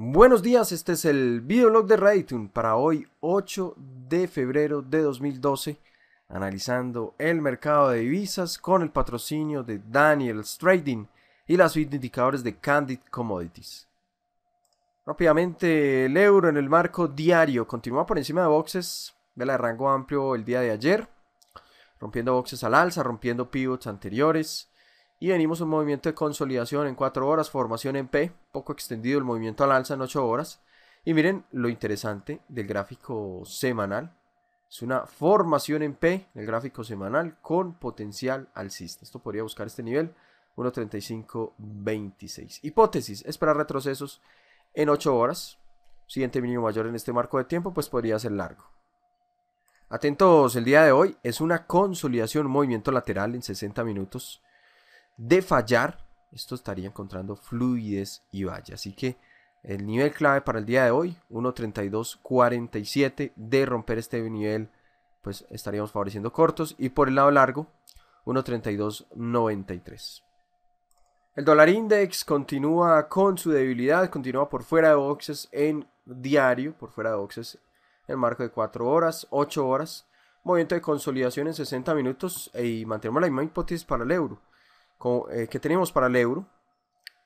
Buenos días, este es el videolog de Raytune para hoy 8 de febrero de 2012 analizando el mercado de divisas con el patrocinio de Daniel's Trading y las indicadores de Candid Commodities. Rápidamente, el euro en el marco diario continúa por encima de boxes, vela de rango amplio el día de ayer, rompiendo boxes al alza, rompiendo pivots anteriores, y venimos un movimiento de consolidación en 4 horas, formación en P, poco extendido el movimiento al alza en 8 horas. Y miren lo interesante del gráfico semanal. Es una formación en P, el gráfico semanal, con potencial alcista. Esto podría buscar este nivel, 1.3526. Hipótesis, esperar retrocesos en 8 horas. Siguiente mínimo mayor en este marco de tiempo, pues podría ser largo. Atentos, el día de hoy es una consolidación, movimiento lateral en 60 minutos de fallar, esto estaría encontrando fluidez y valla. Así que el nivel clave para el día de hoy, 1.32.47, de romper este nivel, pues estaríamos favoreciendo cortos. Y por el lado largo, 1.32.93. El dólar index continúa con su debilidad, continúa por fuera de boxes en diario, por fuera de boxes en el marco de 4 horas, 8 horas, movimiento de consolidación en 60 minutos y mantenemos la misma hipótesis para el euro. Eh, que tenemos para el euro.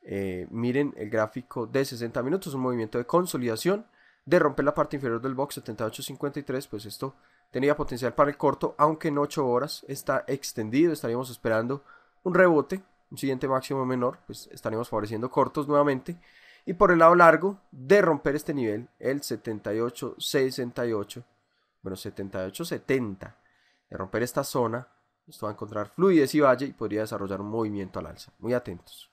Eh, miren el gráfico de 60 minutos, un movimiento de consolidación, de romper la parte inferior del box 78.53, pues esto tenía potencial para el corto, aunque en 8 horas está extendido, estaríamos esperando un rebote, un siguiente máximo menor, pues estaríamos favoreciendo cortos nuevamente. Y por el lado largo, de romper este nivel, el 78.68, bueno, 78.70, de romper esta zona, esto va a encontrar fluidez y valle y podría desarrollar un movimiento al alza. Muy atentos.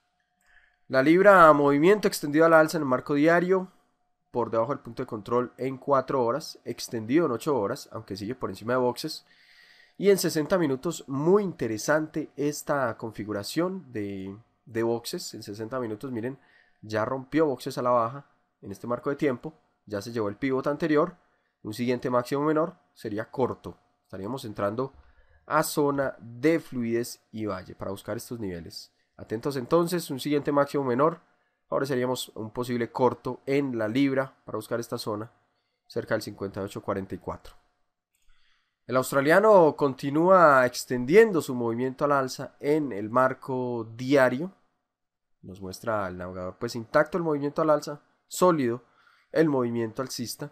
La libra movimiento extendido al alza en el marco diario por debajo del punto de control en 4 horas, extendido en 8 horas, aunque sigue por encima de boxes. Y en 60 minutos, muy interesante esta configuración de, boxes. En 60 minutos, miren, ya rompió boxes a la baja en este marco de tiempo, ya se llevó el pivot anterior, un siguiente máximo menor sería corto, estaríamos entrando a zona de fluidez y valle para buscar estos niveles. Atentos entonces, un siguiente máximo menor. Ahora seríamos un posible corto en la libra para buscar esta zona cerca del 58.44. El australiano continúa extendiendo su movimiento al alza en el marco diario. Nos muestra el navegador pues intacto el movimiento al alza, sólido el movimiento alcista.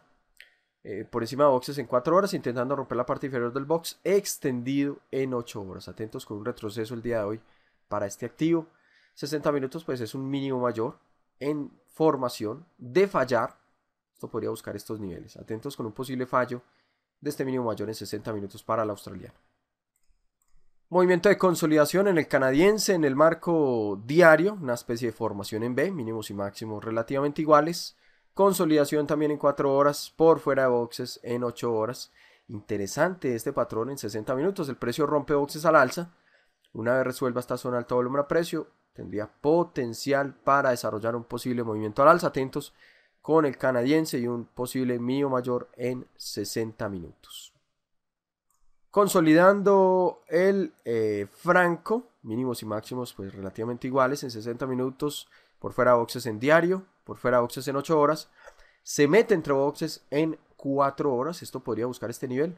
Eh, por encima de boxes en 4 horas, intentando romper la parte inferior del box extendido en 8 horas. Atentos con un retroceso el día de hoy para este activo. 60 minutos pues es un mínimo mayor en formación de fallar. Esto podría buscar estos niveles. Atentos con un posible fallo de este mínimo mayor en 60 minutos para el australiano. Movimiento de consolidación en el canadiense en el marco diario, una especie de formación en B, mínimos y máximos relativamente iguales. Consolidación también en 4 horas, por fuera de boxes en 8 horas. Interesante este patrón en 60 minutos. El precio rompe boxes al alza. Una vez resuelva esta zona alto volumen a precio, tendría potencial para desarrollar un posible movimiento al alza. Atentos con el canadiense y un posible mío mayor en 60 minutos. Consolidando el eh, franco, mínimos y máximos pues relativamente iguales en 60 minutos por fuera boxes en diario, por fuera boxes en 8 horas, se mete entre boxes en 4 horas, esto podría buscar este nivel,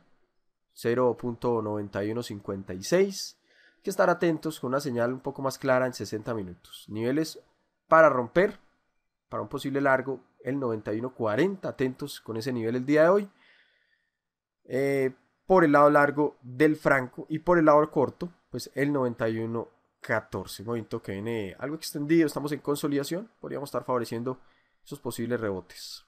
0.9156, que estar atentos con una señal un poco más clara en 60 minutos, niveles para romper, para un posible largo, el 91.40, atentos con ese nivel el día de hoy, eh, por el lado largo del franco y por el lado corto, pues el 91 14. Movimiento que viene algo extendido, estamos en consolidación, podríamos estar favoreciendo esos posibles rebotes.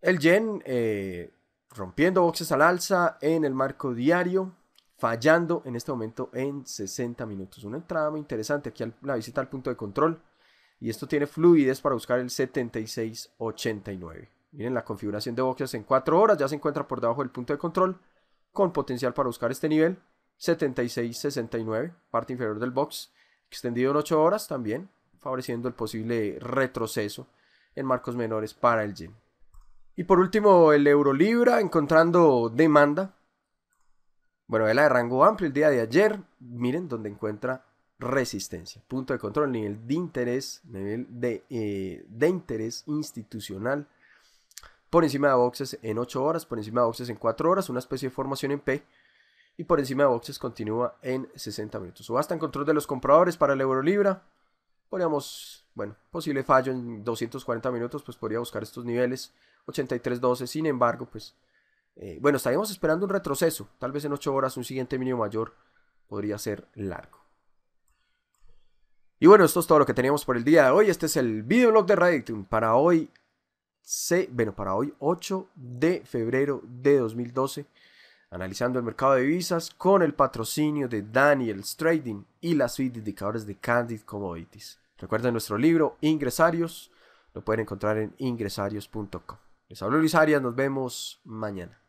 El yen eh, rompiendo boxes al alza en el marco diario, fallando en este momento en 60 minutos. Una entrada muy interesante aquí la visita al punto de control y esto tiene fluidez para buscar el 76.89. Miren la configuración de boxes en 4 horas, ya se encuentra por debajo del punto de control con potencial para buscar este nivel 76-69, parte inferior del box, extendido en 8 horas también, favoreciendo el posible retroceso en marcos menores para el yen. Y por último, el euro libra encontrando demanda. Bueno, era de rango amplio el día de ayer. Miren donde encuentra resistencia. Punto de control, nivel de interés, nivel de, eh, de interés institucional. Por encima de boxes en 8 horas, por encima de boxes en 4 horas. Una especie de formación en P y por encima de boxes continúa en 60 minutos. Subasta en control de los compradores para el euro libra. Podríamos, bueno, posible fallo en 240 minutos, pues podría buscar estos niveles 83.12. Sin embargo, pues, eh, bueno, estaríamos esperando un retroceso. Tal vez en 8 horas un siguiente mínimo mayor podría ser largo. Y bueno, esto es todo lo que teníamos por el día de hoy. Este es el videoblog de Radictum para hoy, bueno, para hoy 8 de febrero de 2012 analizando el mercado de divisas con el patrocinio de Daniels Trading y la suite de indicadores de Candid Commodities. Recuerden nuestro libro Ingresarios, lo pueden encontrar en ingresarios.com. Les hablo Luis Arias, nos vemos mañana.